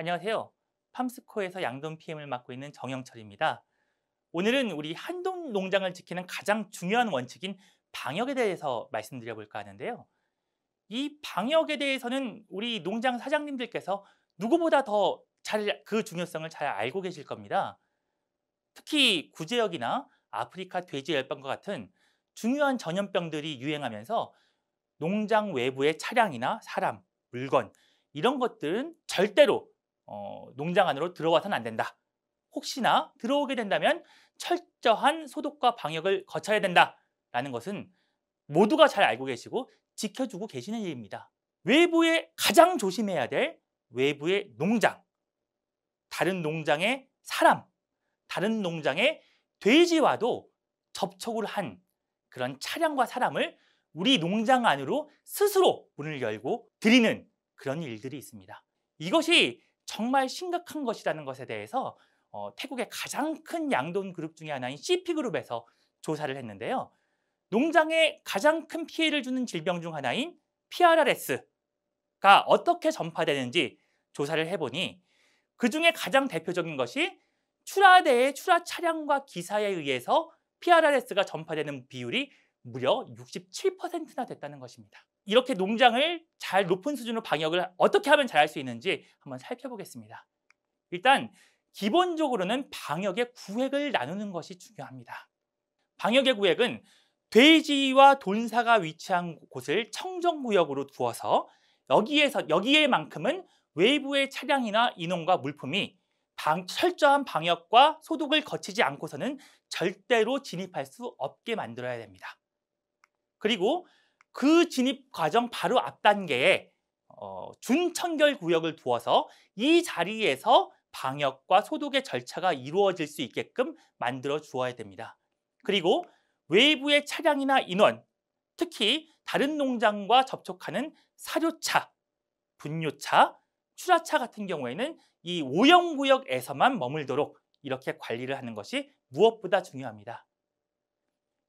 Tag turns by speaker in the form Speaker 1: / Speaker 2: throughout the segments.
Speaker 1: 안녕하세요. 팜스코에서 양돈 PM을 맡고 있는 정영철입니다. 오늘은 우리 한돈 농장을 지키는 가장 중요한 원칙인 방역에 대해서 말씀드려 볼까 하는데요. 이 방역에 대해서는 우리 농장 사장님들께서 누구보다 더 잘 그 중요성을 잘 알고 계실 겁니다. 특히 구제역이나 아프리카 돼지 열병과 같은 중요한 전염병들이 유행하면서 농장 외부의 차량이나 사람, 물건 이런 것들은 절대로 어, 농장 안으로 들어와서는 안 된다. 혹시나 들어오게 된다면 철저한 소독과 방역을 거쳐야 된다라는 것은 모두가 잘 알고 계시고 지켜주고 계시는 일입니다. 외부에 가장 조심해야 될 외부의 농장, 다른 농장의 사람, 다른 농장의 돼지와도 접촉을 한 그런 차량과 사람을 우리 농장 안으로 스스로 문을 열고 들이는 그런 일들이 있습니다. 이것이 정말 심각한 것이라는 것에 대해서 어, 태국의 가장 큰 양돈 그룹 중의 하나인 CP그룹에서 조사를 했는데요. 농장에 가장 큰 피해를 주는 질병 중 하나인 PRRS가 어떻게 전파되는지 조사를 해보니 그중에 가장 대표적인 것이 출하대의 출하 차량과 기사에 의해서 PRRS가 전파되는 비율이 무려 67%나 됐다는 것입니다. 이렇게 농장을 잘 높은 수준으로 방역을 어떻게 하면 잘 할 수 있는지 한번 살펴보겠습니다. 일단 기본적으로는 방역의 구획을 나누는 것이 중요합니다. 방역의 구획은 돼지와 돈사가 위치한 곳을 청정구역으로 두어서 여기에서 여기에만큼은 외부의 차량이나 인원과 물품이 방, 철저한 방역과 소독을 거치지 않고서는 절대로 진입할 수 없게 만들어야 됩니다. 그리고 그 진입 과정 바로 앞 단계에 어, 준청결 구역을 두어서 이 자리에서 방역과 소독의 절차가 이루어질 수 있게끔 만들어 주어야 됩니다. 그리고 외부의 차량이나 인원, 특히 다른 농장과 접촉하는 사료차, 분뇨차, 출하차 같은 경우에는 이 오염구역에서만 머물도록 이렇게 관리를 하는 것이 무엇보다 중요합니다.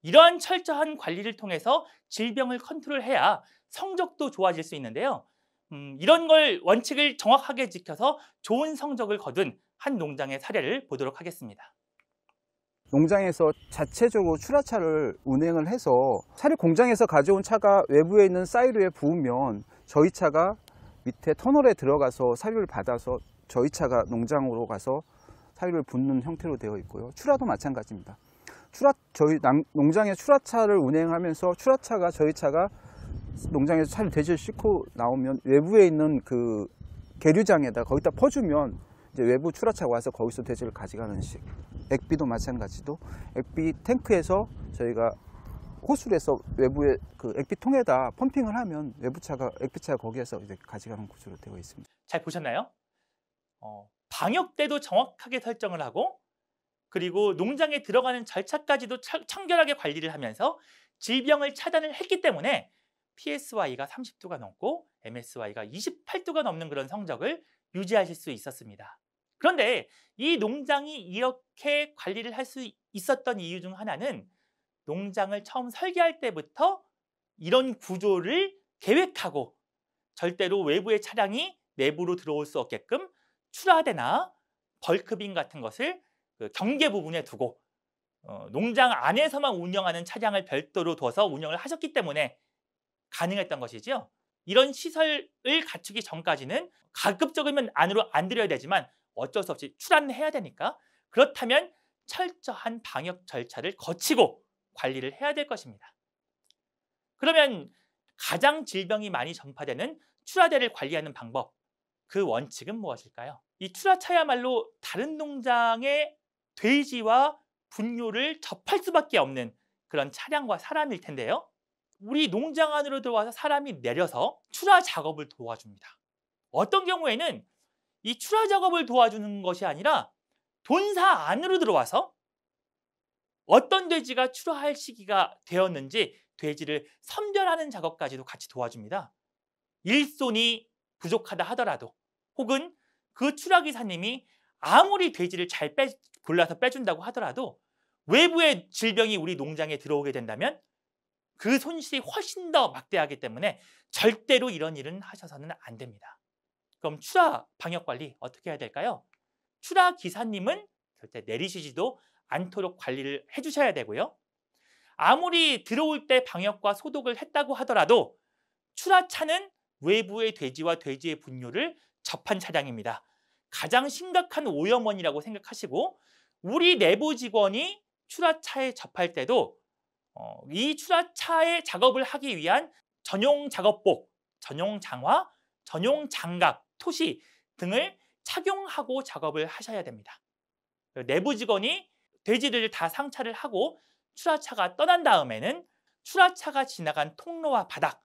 Speaker 1: 이러한 철저한 관리를 통해서 질병을 컨트롤해야 성적도 좋아질 수 있는데요. 음, 이런 걸 원칙을 정확하게 지켜서 좋은 성적을 거둔 한 농장의 사례를 보도록 하겠습니다.
Speaker 2: 농장에서 자체적으로 출하차를 운행을 해서 차를 공장에서 가져온 차가 외부에 있는 사이로에 부으면 저희 차가 밑에 터널에 들어가서 사료를 받아서 저희 차가 농장으로 가서 사료를 붓는 형태로 되어 있고요. 출하도 마찬가지입니다. 출하 저희 농장에 출하차를 운행하면서 출하차가 저희 차가 농장에서 차를 대질 싣고 나오면 외부에 있는 그 계류장에다 거기다 퍼주면 이제 외부 출하차가 와서 거기서 돼지를 가져가는 식 액비도 마찬가지도 액비 탱크에서 저희가 호수에서 외부에 그 액비 통에다 펌핑을 하면 외부차가 액비차가 거기에서 이제 가져가는 구조로 되어 있습니다. 잘 보셨나요?
Speaker 1: 어, 방역대도 정확하게 설정을 하고 그리고 농장에 들어가는 절차까지도 청결하게 관리를 하면서 질병을 차단을 했기 때문에 PSY가 30도가 넘고 MSY가 28도가 넘는 그런 성적을 유지하실 수 있었습니다. 그런데 이 농장이 이렇게 관리를 할 수 있었던 이유 중 하나는 농장을 처음 설계할 때부터 이런 구조를 계획하고 절대로 외부의 차량이 내부로 들어올 수 없게끔 출하대나 벌크빈 같은 것을 그 경계 부분에 두고 어, 농장 안에서만 운영하는 차량을 별도로 둬서 운영을 하셨기 때문에 가능했던 것이지요. 이런 시설을 갖추기 전까지는 가급적이면 안으로 안 들여야 되지만 어쩔 수 없이 출안해야 되니까 그렇다면 철저한 방역 절차를 거치고 관리를 해야 될 것입니다. 그러면 가장 질병이 많이 전파되는 출하대를 관리하는 방법, 그 원칙은 무엇일까요? 이 출하차야말로 다른 농장의 돼지와 분뇨를 접할 수밖에 없는 그런 차량과 사람일 텐데요. 우리 농장 안으로 들어와서 사람이 내려서 출하 작업을 도와줍니다. 어떤 경우에는 이 출하 작업을 도와주는 것이 아니라 돈사 안으로 들어와서 어떤 돼지가 출하할 시기가 되었는지 돼지를 선별하는 작업까지도 같이 도와줍니다. 일손이 부족하다 하더라도 혹은 그 출하기사님이 아무리 돼지를 잘 빼, 골라서 빼준다고 하더라도 외부의 질병이 우리 농장에 들어오게 된다면 그 손실이 훨씬 더 막대하기 때문에 절대로 이런 일은 하셔서는 안 됩니다. 그럼 추하 방역 관리 어떻게 해야 될까요? 추하 기사님은 절대 내리시지도 않도록 관리를 해주셔야 되고요. 아무리 들어올 때 방역과 소독을 했다고 하더라도 추하차는 외부의 돼지와 돼지의 분뇨를 접한 차량입니다. 가장 심각한 오염원이라고 생각하시고 우리 내부 직원이 출하차에 접할 때도 어, 이출하차에 작업을 하기 위한 전용 작업복, 전용 장화, 전용 장갑, 토시 등을 착용하고 작업을 하셔야 됩니다. 내부 직원이 돼지를 다 상차를 하고 출하차가 떠난 다음에는 출하차가 지나간 통로와 바닥,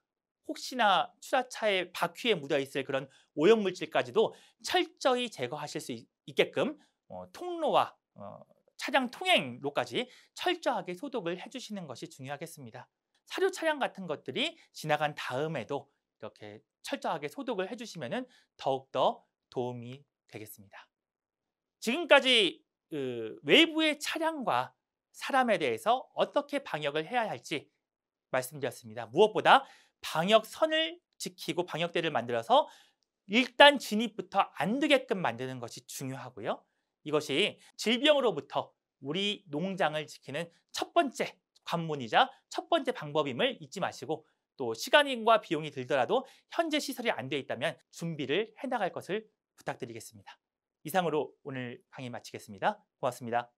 Speaker 1: 혹시나 수라차의 바퀴에 묻어 있을 그런 오염 물질까지도 철저히 제거하실 수 있게끔 어, 통로와 어, 차량 통행로까지 철저하게 소독을 해주시는 것이 중요하겠습니다. 사료 차량 같은 것들이 지나간 다음에도 이렇게 철저하게 소독을 해주시면 더욱더 도움이 되겠습니다. 지금까지 그 외부의 차량과 사람에 대해서 어떻게 방역을 해야 할지 말씀드렸습니다. 무엇보다 방역선을 지키고 방역대를 만들어서 일단 진입부터 안 되게끔 만드는 것이 중요하고요. 이것이 질병으로부터 우리 농장을 지키는 첫 번째 관문이자 첫 번째 방법임을 잊지 마시고 또 시간과 비용이 들더라도 현재 시설이 안 되어 있다면 준비를 해나갈 것을 부탁드리겠습니다. 이상으로 오늘 강의 마치겠습니다. 고맙습니다.